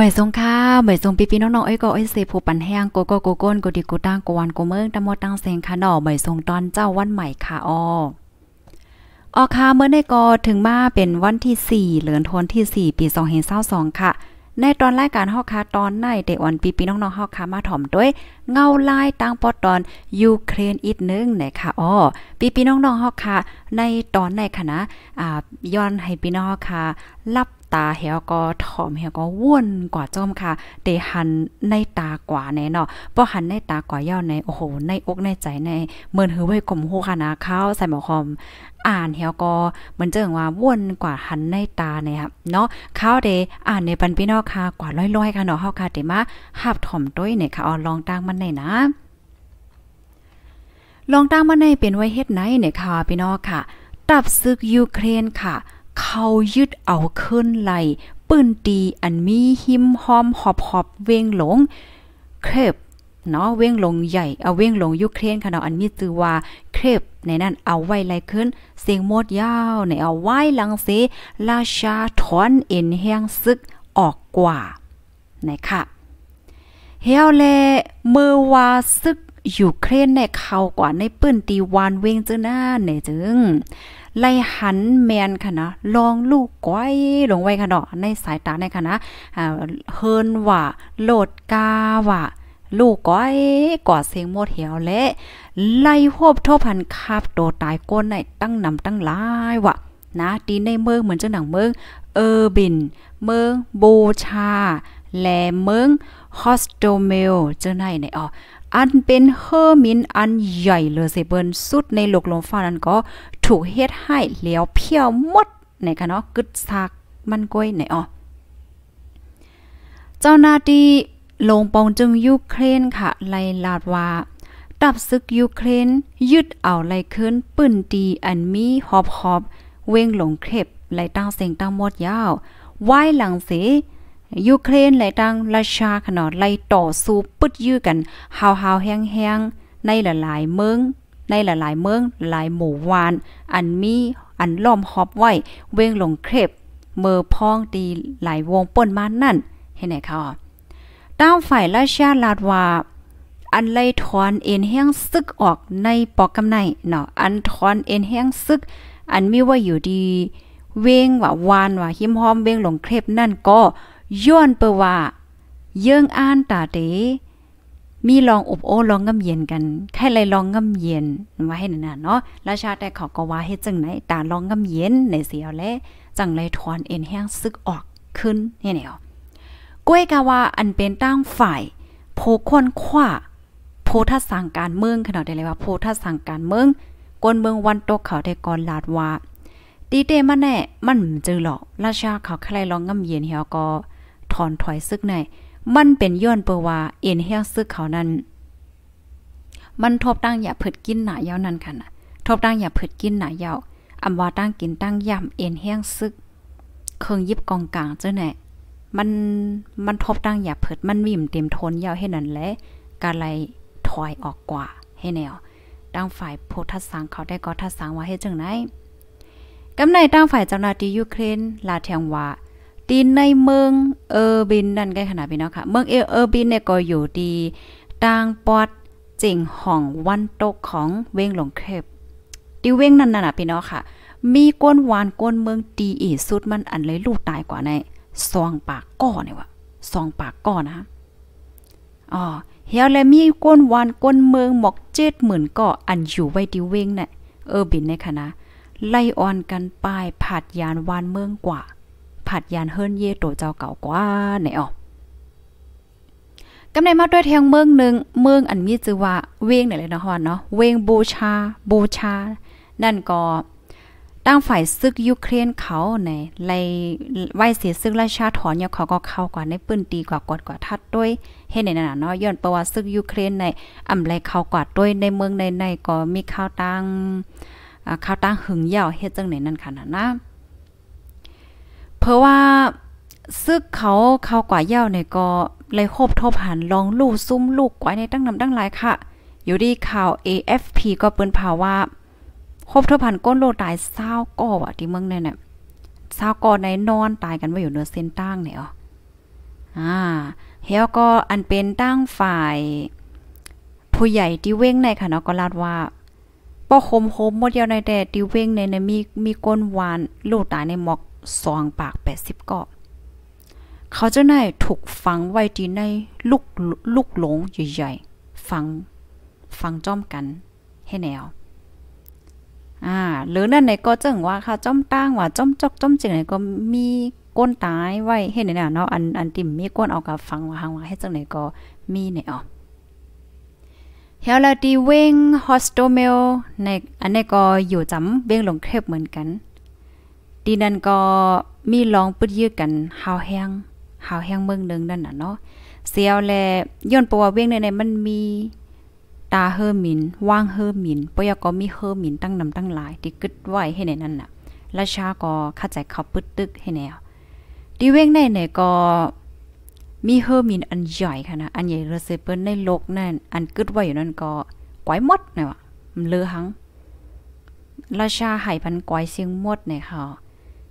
ใบทรงข้าใบทรงปีปีน้องๆเอ้ยก็เอ้ยเสผูปันแห้งโกโก้โกโก้นโกดิโกตั้งโกวันโกเมืองตะมอตั้งเซงค่ะหน่อใบทรงตอนเจ้าวันใหม่ค่ะออออค่ะเมื่อในกอถึงมาเป็นวันที่4เหลือนทนที่ 4 ปี2522ค่ะในตอนรายการฮฮกคาตอนในเดออนปีปีน้องๆงฮกคามาถ่อมด้วยเงาลายตั้งปอตอนยูเครนอีกนึงหนะคะอ๋อปีปีน้องๆงฮกคาในตอนในคณะนะอ่าย้อนให้ปีน้องคารับตาเหี่ยวก็ถอมเหี่ยวก็ว่นกว่าจ้อมค่ะเตหันในตากว่าแน่เนาะราะหันในตากว่าย่อในโอ้โห ในอกในใจในเมินหือไว้กลมหูค่ะนะข้าวใส่หมอคอมอ่านเหี่ยวก็เหมือนเจิงว่าว่นกว่าหันในตาเนี่ยครับเนาะข้าวเดอ่านในปันพี่นอกค่ะกว่าร้อยๆค่ะเนาะเฮาค่ะเตมาหับถ่อมต้วยเนี่ยค่ะออลองตั้งมันในนะ ลองตั้งมันในเป็นไว้เฮ็ดไหนเนี่ยค่ะ พี่น้องค่ะ ตับซึกยูเครนค่ะเขายึดเอาขึ้นไหลปืนตีอันมีหิมหอมหอบหอบ เวงหลง เครบเนาะเวงงลงใหญ่ เอาเวงงลงยุเครนค่ะเนาะอันมีชื่อว่าเครบในนั้นเอาไว้ไลขึ้นเสียงโมดยาว ในเอาไว้ลังเส ราชาถอนเอ็นแห้งซึกออกกว่านค่ะเฮียวแลมือว่าซึกยูเครน ในเขากว่าในปื้นตีวานเวงจึงหน้านี่จึงไล่หันแมนค่ะนะลองลูกก้อยลงไว้ค่ะเนาะในสายตาในค่ะนะเฮินว่าโหลดกาว่าลูกก้อยกอดเสียงโมดเหียวและ ไล่โฮบทบพันคาบโตตายก้นใน ตั้งนำตั้งหลายว่ะนะตีในเมืองเหมือนเจ้าหนังเมือง เออบิน เมืองบูชา แลเมืองฮอสโตเมล เจ้าไหนในอ๋ออันเป็นเฮอร์มิน อันใหญ่เลยเซเบินสุดในโลกลมฟ้านั้นก็ถูกเฮ็ดให้แล้วเพี้ยวหมดในคะเนาะกึดซากมันก้อยไหนอ๋อเจ้าหน้าที่ลงปองจึงยูเครนค่ะ ไลลาดว่าตับซึกยูเครนยึดเอาไลคืนปืนตีอันมีหอบหอบเว้งหลงเครบไลตั้งเสียงตั้งหมดยาวไหวหลังเสยูเครนไหลตั้งราชาขนาดไล่ต่อสู้ปึดยื้อกันฮาวหาวแห้งๆในหลาย ๆ เมือง ในหลายๆ เมืองหลายหมู่วาน อันมีอันล้อมฮอบไว้ เว้งลงเครบเมื่อพ้องดีหลายวงป่นมานั่น เห็นไหนคะต้าฝ่ายราชาลาดว่าอันไล่ถอนเอ็นแห้งซึกออกในปอกกำไนเนาะอันถอนเอ็นแห้งซึก อันมีว่าอยู่ดี เว้งว่าวานว่าหิมหอม เว้งลงเครบนั่นก็ย้อนเปว่าเยื่องอ่านตาเต มีลองอบโอ้ลองง่ำเย็นกันใครไรลองง่ำเย็นว่าให้นานๆเนาะราชาแต่เขาก็ว่าให้จังไหนตาลองง่ำเย็นในเสียวและจังไรถอนเอ็นแห้งซึกออกขึ้นเนี่ยเนี่ยก้วยกาวาอันเป็นตั้งฝ่ายโพคนขว้าโพัสังการเมือง ขนาดได้เลยว่าโพัสังการเมืองกวนเมืองวันตกเขาได้ก่อนลาดว่าตีเตมันแน่มันจือหรอกราชาเขาใครลองง่ำเย็นเฮียก็ถอนถอยซึกในมัน เป็นย้อนเปว่าเอ็นแห้งซึกเขานั้นมันทบตั้งอย่าเผิดกินหนายาวนั้นค่ะนะทบตั้งอย่าเผิดกินหนายาวอำว่าตั้งกินตั้งย่ำเอ็นแห้งซึก เครื่องยิบกองกลางเจ้าแน่มัน มันทบตั้งอย่าเผิด มันวิ่มเต็มทนยาวให้นั้นแหละกะไลถอยออกกว่าให้แนวตั้งฝ่ายโพธสังเขาได้ก็ทัสังว่าเฮ็ดจังไหนกำในตั้งฝ่ายเจ้าหน้าที่ยูเครนลาแทงว่าตีนในเมืองเออร์บินนั่นใกล้ขนาดพี่น้องค่ะ เมืองเออร์บินเนี่ยก็อยู่ดีตางปอดจิงห่อง วันตกของเวงหลงเคบดิเวงนั่นน่ะพี่น้องค่ะ มีก้นหวานก้นเมืองดีอีสุดมันอันเลยลูกตายกว่าในซองปากก้อเนี่ยวะซองปากก้อนะอ๋อเฮียเละมีก้นวานก้นเมืองหมอกเจ็ดหมื่นก่ออัน อยู่ไว้ติเวงน่ะเออบินในคณะไล่ออนกันป้ายผาดยานวานเมืองกว่าผัดยานเฮิรนเย่โตเจ้าเก่ากว่าไหนออกเนในมาด้วยเทียงเมืองหนึ่งเมืองอันมีชือว่าเวงไหนเลยนะฮอนเนาะเวงบูชาบูชา นั่นก็ตั้งฝ่ายซึกยูเครนเขาในไล่ไหวเสียซึกราชาถอนเนี่ยเขาก็เข้ากว่าในปืนตีกว่ากดกว่าทัดด้วยเฮ็ดในนั้นเนาะย้อนประวัติซึกยูเครนในอำไลเขากว่าด้วยในเมืองในในก็มีข้าวตั้งข้าวตั้งหึงเย่าเฮ็ดจังไหนนั่นค่ะนะนะเพราะว่าซึกเขาเขากว่าเย่าเนี่ยก็เลยโคบทบหันลองลู่ซุ้มลูกกว่าในตั้งนำตั้งหลายค่ะอยู่ดีข่าว AFP ก็เปิ้นภาว่าโคบทบหันก้นโลตายเศร้าก่อว่ะที่เมืองเนี่ยเนี่ยเศร้าก่อในนอนตายกันไว้อยู่เนื้อเส้นตั้งเนี่ยอ๋ออ่าเฮียก็อันเป็นตั้งฝ่าย ผู้ใหญ่ที่เว้งในค่ะเนาะก็ลาดว่าป้อคมโคมหมดเดียวในแต่ี่เว้งในเนมีมีก้นหวานลูกตายในหมอกสองปากแปดสิบเกาะเขาจะได้ถูกฝังไว้ที่ในลูกลูกหลงใหญ่ๆฝังฝังจ้อมกันให้แนวอ่าหรือนั่นในก็จังว่าค่ะจ้อมตั้งว่าจ้อมจอกจ้อมจึงไหนก็มีก้นตายไว้ให้ในน่เนาะอันอันติ่มมีก้นเอากับฟังว่าหังว่าให้จังไหนก็มีแนอ๋อเฮลลาดีเวงฮอสโตเมลในอันนี้ก็อยู่จำเบี้ยงลงเคทบเหมือนกันดีนั่นก็มีลองปึดยื้อกันหาวแห้งหาวแห้งเมืองนึงนั่นน่ะเนาะเสียวแลย้อนปว่าเวียงในในมันมีตาเฮอหมินว่างเฮอหมินปยก็มีเฮอหมินตั้งนำตั้งหลาย ที่กึดไว้ให้ในนั่นน่ะราชาก็เข้าใจเขาปึดตึกให้แนวดีเว้งในในก็มีเฮอร์มินอันใหญ่ค่ะนะอันใหญ่เรเซเปิลในโลกนั่นอันกึดไว้อยู่นั่นก็กวยมดนะวะมันเลอหัง ราชาไหพันกวยเสียงมดในค่ะ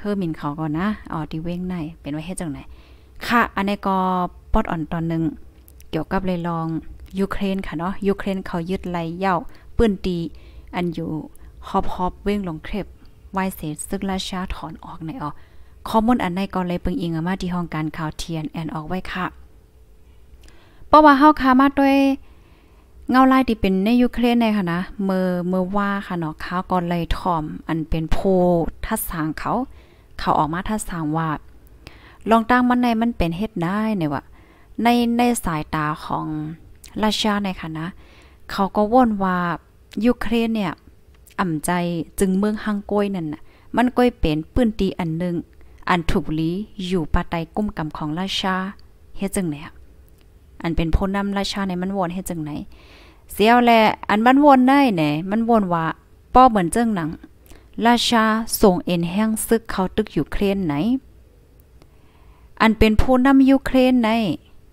เฮอมินเขาก่อนนะ อ๋อดีเว้งในเป็นไว้เฮ็ดจังไหน ค่ะอันนี้ก็ปอดอ่อนตอนหนึ่ง เกี่ยวกับเลยลอง ยูเครนค่ะเนาะ ยูเครนเขายึดไหลเย่าปืนตีอันอยู่ฮอบฮอบเว้งลงเครบไวเสร็จซึ่งราชาถอนออกในออกข้อมูลอันในก็เลยเปิงอิงมาที่ห้องการข่าวเทียนแอนออกไว้ค่ะ เพราะว่าเฮาคามาด้วยเงาลายที่เป็นในยูเครนในค่ะนะ เมื่อเมื่อว่าค่ะเนาะเขาก็เลยถ่อมอันเป็นโพทัศสางเขาเขาออกมาทัดทางว่าลองตั้งมันในมันเป็นเฮ็ดได้เนี่ยว่าในในสายตาของราชาในคณะนะเขาก็ว่นว่ายูเครนเนี่ยอ่ำใจจึงเมืองฮังโกยนั่นน่ะมันก้อยเป็นปืนตีอันหนึ่งอันถูกลีอยู่ปาไตกุ้มกำของราชาเฮ็ดจังไหนอันเป็นพ้นนำราชาในมันวนเฮ็ดจังไหนเสียวแลอันมันวนได้ไหนมันวนว่าป้อเหมือนเจ้งหนังราชาส่งเอ็นแห้งซึกเขาตึกอยู่เครนไหน อันเป็นผู้นำยูเครนใน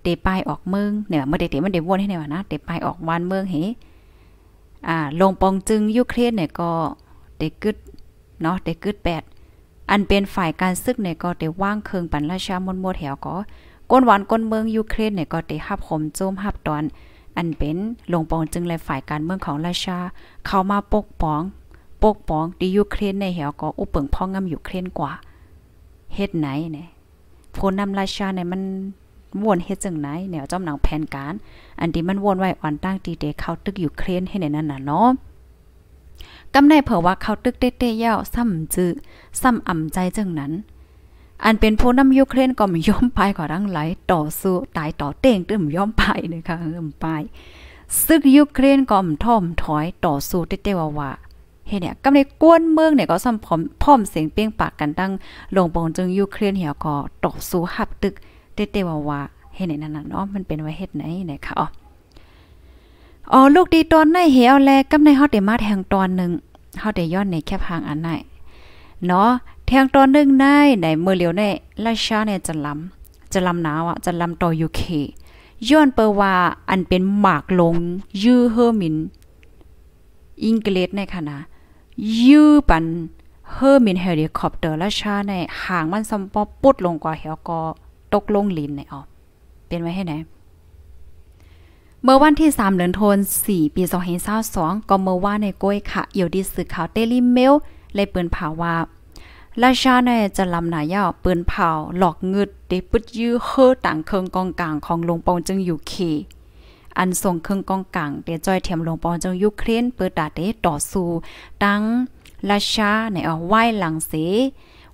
เดปายออกเมืองเนี่ยเมื่อเดเดมันเดวนให้เนี่ยนะเดปายออกวานเมืองเฮอ่าลงปองจึงยูเครนเนี่ยก็เดกึดเนาะเดกึดแปดอันเป็นฝ่ายการซึกเนี่ยก็เดว่างเคืองปันราชามนโมแถวก็ก้นหวานก้นเมืองยูเครนเนี่ยก็เดฮับขมโจมฮับตอน อันเป็นลงปองจึงและฝ่ายการเมืองของราชาเข้ามาปกป้องปกป้องดียูเครนในเหวก็อุเปิงพ่องำยู่เครนกว่าเฮ็ดไหนเนี่ยโพนำราชาเนี่ยมันวนเฮ็ดจังไหน เนี่ยจอมหนังแผนการ อันที่มันวนไว้อ่อนตั้งตีเดเข้าตึกยูเครนให้ในนั้นน่ะเนาะ กำในเผอว่าเข้าตึกเตะตยาวซ้ำจื้อซ้ำอ่ำใจจังนั้น อันเป็นผู้นำยูเครนก็ไม่ยอมไปก็รังไหลต่อสู้ตายต่อเต่งตึมยอมไปนะคะเอิ่มไป ซึกยูเครนก็มท่อมถอยต่อสู้เตะตว่าว่าเฮ็ดเนี่ยกำในกวนเมืองเนี่ยก็ซ้าพร้อมพร้อมเสียงเปี้ยงปากกันตั้งลงปงจึงยูเครนเหี่ยวก็ตกสู้หับตึกเตเตว่าว่าเฮ็ดนนั่นน่ะเนาะมันเป็นว่าเฮ็ดไหนนะคะอ๋ออ๋อลูกดีตอนในเหี่ยวแลกำในเฮาได้มาแทงตอนนึงเฮาได้ย้อนในแคบหางอันไหนเนาะแทงตอนนึงในในมือเหลียวในราชาเนี่ยจะล้ำ จะลำหนาวอ่ะจะลำต่อยูเคย้อนเปว่าอันเป็นหมากลงยื้อเฮอร์มินอังกฤษในค่ะนะยื้อปันเฮอร์มินเฮลิคอปเตอร์ละชาในห่างมันสอมปอปุดลงกว่าเหวกอตกลงลินในออเป็นไว้ให้ไหน เมื่อวันที่ 3เดือนธันวาคมปี2522ก็เมื่อว่าในก้อยค่ะอยู่ดีสื่อข่าวเตลิเมล เลยเปินผาว่า ราชาในจะลำหนายาเปินเผาหลอกเงืดเดปุดยื้อเฮอต่างเคิงกองกลางของหลวงปองจึงอยู่เคอันส่งเครื่องกองกลางเตจอยเทียมลงปอนจงยูเครนเปิดดาเตต่อสู้ตั้งราชาในออไหว้หลัง เส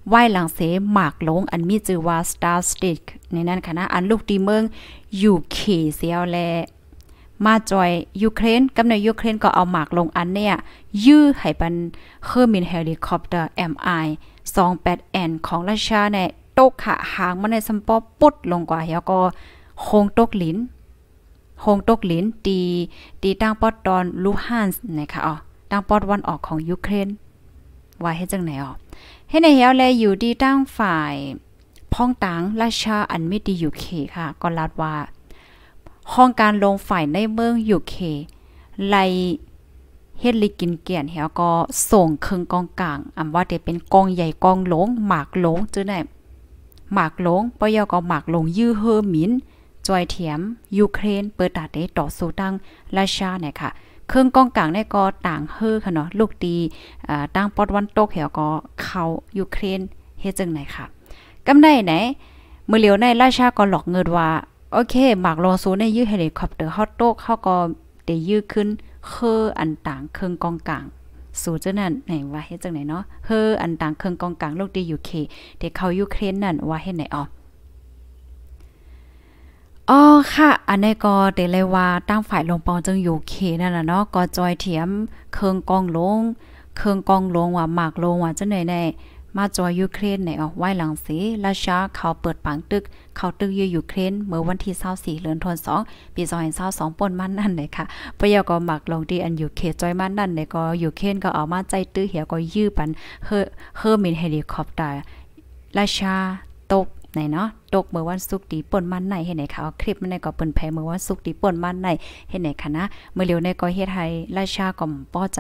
ไหว้หลัง เสหมากลง อันมีชื่อว่าสตาร์สติกในนั้นคณะอันลูกดีเมืองยูเคเสียวแล มาจอยยูเครนกับในยูเครนก็เอาหมากลงอัน เนี่ยยื้อให้เป็นเครื่องบินเฮลิคอปเตอร์ MI 28N ของราชาในตกขะหางมันในสัมปอปุดลงกว่าแล้วก็โค้งตกลิ้นโฮงตกหลินตีตีตั้งปอดตอนลูฮันส์นะคะอ๋อตั้งปอดวันออกของยูเครนว่าให้จังไหนอ๋อให้ในเฮาแลอยู่ดีตั้งฝ่าย พ้องตังราชาอันมิตียูเคค่ะก็ลาดว่าห้องการลงฝ่ายในเมืองยูเคไลเฮดลิกินเกียนเฮยก็ส่งเครื่องกองกลางอำว่าจะเป็นกองใหญ่กองหลง หมากหลงจื้อไหนหมากหลงปยก็หมากหลงยื้อเฮอหมินจอยเถียมยูเครนเปิดตาเดต่อสู้ตั้งราชาเนี่ยค่ะเครื่องกองกลางเนี่ยก็ต่างเฮือค่ะเนาะลูกดีตั้งปอดวันตกเหี่ยวก็เขายูเครนเฮจึงไหนค่ะกำได้ไหนมื่อเหลียวในราชาก็หลอกเงินว่าโอเค หมากรอสูในยื้อเฮลิคอปเตอร์ฮอตโตกเขาก็เดยื้อขึ้นเฮออันต่างเครื่องกองกลางสู่เจ้านั่นไหนว่าเฮจังไหนเนาะเฮออันต่างเครื่องกองกลางลูกดียูเคเดเขายูเครนนั่นว่าเฮ้ไหนอ๋ออ๋อค่ะอันนี้ก็เตเลยว่าตั้งฝ่ายลงปองจึงอยู่เคนั่นน่ะเนาะก็จอยเถียมเคืองกองลงเคืองกองลงว่าหมากลงว่าจะไหนในมาจอยยูเครนเนออกไว้หลังสี ราชาเขาเปิดปังตึก เขาตึกยืยูเครนเมื่อวันที่24เดือนธันวาคมปี2022ปนมันนั่นเลยค่ะปยก็หมักลงที่อันอยู่เคจอยมันนั่นเลยก็อยู่เครนก็เอามาใจตื้อเหี่ยก็ยื้อปันเฮอเฮอมินเฮลิคอปเตอร์ราชาตกไหนเนาะตกเมื่อวันศุกร์ดีป่นมันไหนเห็นไหนคะคลิปมันในก็เปิ้นแพ้เมื่อวันศุกร์ดีป่นมันไหนเห็นไหนคะนะเมื่อเร็วในก็เฮ็ดให้ราชากมป้อใจ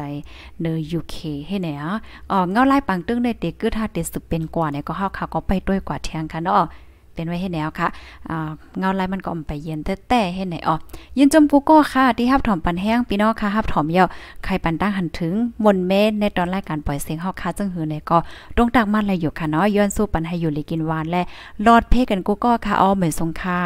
เนอยูเคห็นไหนอ๋อเงาไล่ปังตึ้งในเด็กกึดท่าเกสึเป็นกว่าเนี่ยก็เ้าข่ะก็ไปด้วยกว่าเทียงค่ะเนาะเป็นไว้ให้แนวค่ะเงาลายมันก็อมไปเย็นแต่แต่ให้ไหนอ๋อยินจมกูก็ค่ะ ที่ฮับถอมปันแห้งพี่น้องค่ะ ฮับถอมเยาใครปันตั้งหันถึงมนเมในตอนรายการปล่อยเสียงเฮาค่ะจังหือในก็ตรงตากมันเลยอยู่ค่ะเนาะย้อนสู้ปันให้อยู่ลีกินวานและรอดเพ่กันกูก็ค่ะอ๋อเหมือนสงค่ะ